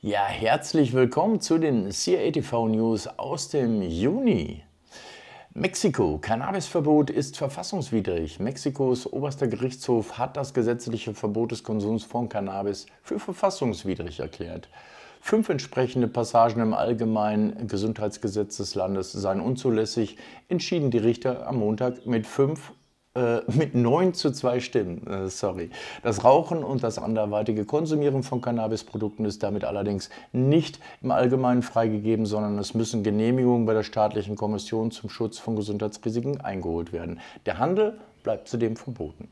Ja, herzlich willkommen zu den CATV News aus dem Juni. Mexiko. Cannabisverbot ist verfassungswidrig. Mexikos oberster Gerichtshof hat das gesetzliche Verbot des Konsums von Cannabis für verfassungswidrig erklärt. Fünf entsprechende Passagen im allgemeinen Gesundheitsgesetz des Landes seien unzulässig, entschieden die Richter am Montag mit fünf äh, mit 9 zu 2 Stimmen, äh, sorry. Das Rauchen und das anderweitige Konsumieren von Cannabisprodukten ist damit allerdings nicht im Allgemeinen freigegeben, sondern es müssen Genehmigungen bei der staatlichen Kommission zum Schutz von Gesundheitsrisiken eingeholt werden. Der Handel bleibt zudem verboten.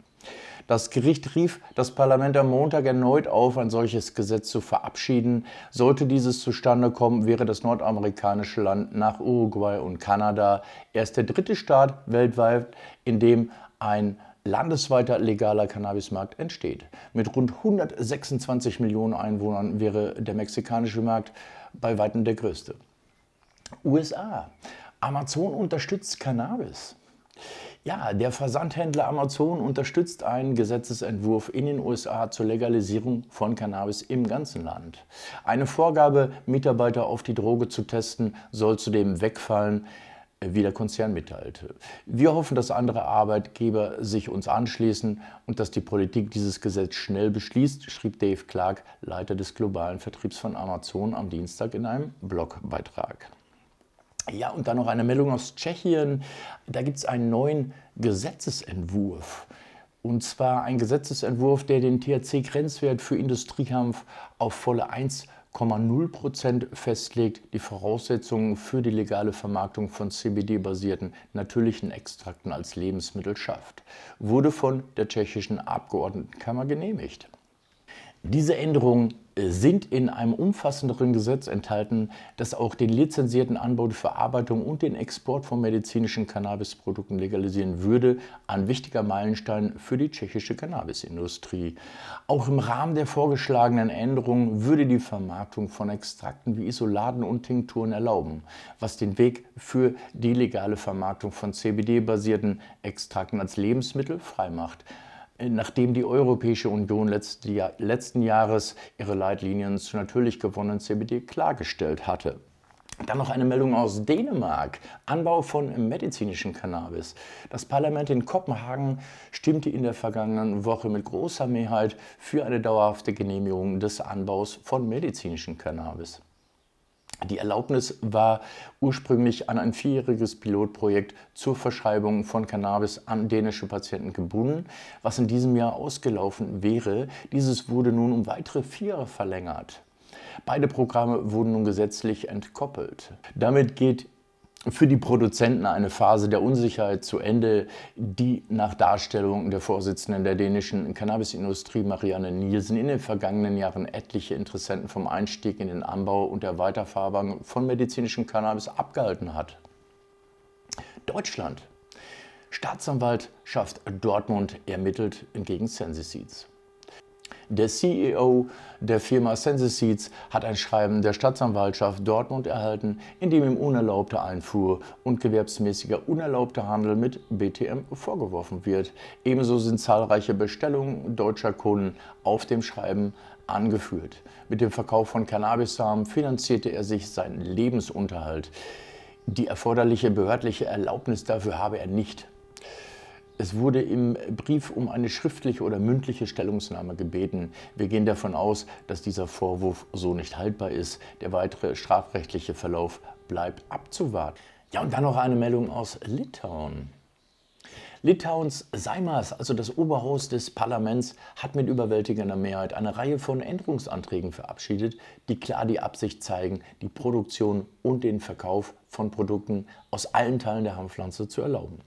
Das Gericht rief das Parlament am Montag erneut auf, ein solches Gesetz zu verabschieden. Sollte dieses zustande kommen, wäre das nordamerikanische Land nach Uruguay und Kanada erst der dritte Staat weltweit, in dem ein landesweiter legaler Cannabismarkt entsteht. Mit rund 126 Millionen Einwohnern wäre der mexikanische Markt bei weitem der größte. USA. Amazon unterstützt Cannabis. Ja, der Versandhändler Amazon unterstützt einen Gesetzesentwurf in den USA zur Legalisierung von Cannabis im ganzen Land. Eine Vorgabe, Mitarbeiter auf die Droge zu testen, soll zudem wegfallen wie der Konzern mitteilte. Wir hoffen, dass andere Arbeitgeber sich uns anschließen und dass die Politik dieses Gesetz schnell beschließt, schrieb Dave Clark, Leiter des globalen Vertriebs von Amazon, am Dienstag in einem Blogbeitrag. Ja, und dann noch eine Meldung aus Tschechien. Da gibt es einen neuen Gesetzesentwurf. Und zwar ein Gesetzesentwurf, der den THC-Grenzwert für Industriehanf auf volle 1 0,0 Prozent festlegt, die Voraussetzungen für die legale Vermarktung von CBD-basierten natürlichen Extrakten als Lebensmittel schafft, wurde von der tschechischen Abgeordnetenkammer genehmigt. Diese Änderungen sind in einem umfassenderen Gesetz enthalten, das auch den lizenzierten Anbau, die Verarbeitung und den Export von medizinischen Cannabisprodukten legalisieren würde, ein wichtiger Meilenstein für die tschechische Cannabisindustrie. Auch im Rahmen der vorgeschlagenen Änderungen würde die Vermarktung von Extrakten wie Isoladen und Tinkturen erlauben, was den Weg für die legale Vermarktung von CBD-basierten Extrakten als Lebensmittel freimacht. Nachdem die Europäische Union letzten Jahres ihre Leitlinien zu natürlich gewonnenen CBD klargestellt hatte. Dann noch eine Meldung aus Dänemark. Anbau von medizinischem Cannabis. Das Parlament in Kopenhagen stimmte in der vergangenen Woche mit großer Mehrheit für eine dauerhafte Genehmigung des Anbaus von medizinischem Cannabis. Die Erlaubnis war ursprünglich an ein vierjähriges Pilotprojekt zur Verschreibung von Cannabis an dänische Patienten gebunden, was in diesem Jahr ausgelaufen wäre. Dieses wurde nun um weitere vier verlängert. Beide Programme wurden nun gesetzlich entkoppelt. Damit geht für die Produzenten eine Phase der Unsicherheit zu Ende, die nach Darstellung der Vorsitzenden der dänischen Cannabisindustrie Marianne Nielsen in den vergangenen Jahren etliche Interessenten vom Einstieg in den Anbau und der Weiterverarbeitung von medizinischem Cannabis abgehalten hat. Deutschland. Staatsanwaltschaft Dortmund ermittelt entgegen Sensisids. Der CEO der Firma Senseseeds hat ein Schreiben der Staatsanwaltschaft Dortmund erhalten, in dem ihm unerlaubte Einfuhr und gewerbsmäßiger unerlaubter Handel mit BTM vorgeworfen wird. Ebenso sind zahlreiche Bestellungen deutscher Kunden auf dem Schreiben angeführt. Mit dem Verkauf von Cannabis-Samen finanzierte er sich seinen Lebensunterhalt. Die erforderliche behördliche Erlaubnis dafür habe er nicht. Es wurde im Brief um eine schriftliche oder mündliche Stellungnahme gebeten. Wir gehen davon aus, dass dieser Vorwurf so nicht haltbar ist. Der weitere strafrechtliche Verlauf bleibt abzuwarten. Ja, und dann noch eine Meldung aus Litauen. Litauens Seimas, also das Oberhaus des Parlaments, hat mit überwältigender Mehrheit eine Reihe von Änderungsanträgen verabschiedet, die klar die Absicht zeigen, die Produktion und den Verkauf von Produkten aus allen Teilen der Hanfpflanze zu erlauben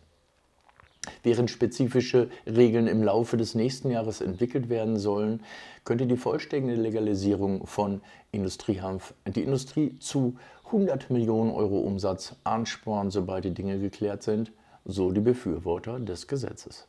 während spezifische Regeln im Laufe des nächsten Jahres entwickelt werden sollen, könnte die vollständige Legalisierung von Industriehanf die Industrie zu 100 Millionen Euro Umsatz anspornen, sobald die Dinge geklärt sind, so die Befürworter des Gesetzes.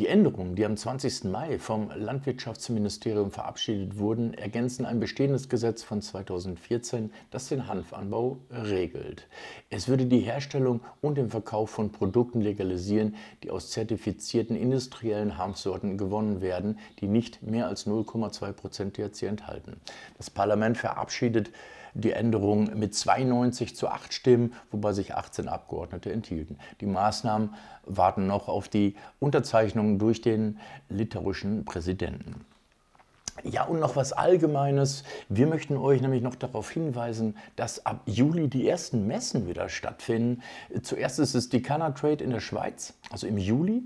Die Änderungen, die am 20. Mai vom Landwirtschaftsministerium verabschiedet wurden, ergänzen ein bestehendes Gesetz von 2014, das den Hanfanbau regelt. Es würde die Herstellung und den Verkauf von Produkten legalisieren, die aus zertifizierten industriellen Hanfsorten gewonnen werden, die nicht mehr als 0,2 Prozent THC enthalten. Das Parlament verabschiedet die Änderung mit 92 zu 8 Stimmen, wobei sich 18 Abgeordnete enthielten. Die Maßnahmen warten noch auf die Unterzeichnung durch den litauischen Präsidenten. Ja, und noch was Allgemeines. Wir möchten euch nämlich noch darauf hinweisen, dass ab Juli die ersten Messen wieder stattfinden. Zuerst ist es die Canna Trade in der Schweiz, also im Juli.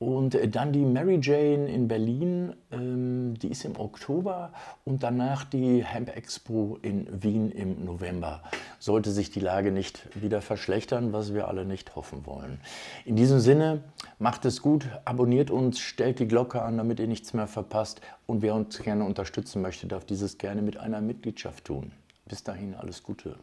Und äh, dann die Mary Jane in Berlin, ähm, die ist im Oktober und danach die Hemp Expo in Wien im November. Sollte sich die Lage nicht wieder verschlechtern, was wir alle nicht hoffen wollen. In diesem Sinne, macht es gut, abonniert uns, stellt die Glocke an, damit ihr nichts mehr verpasst. Und wer uns gerne unterstützen möchte, darf dieses gerne mit einer Mitgliedschaft tun. Bis dahin alles Gute.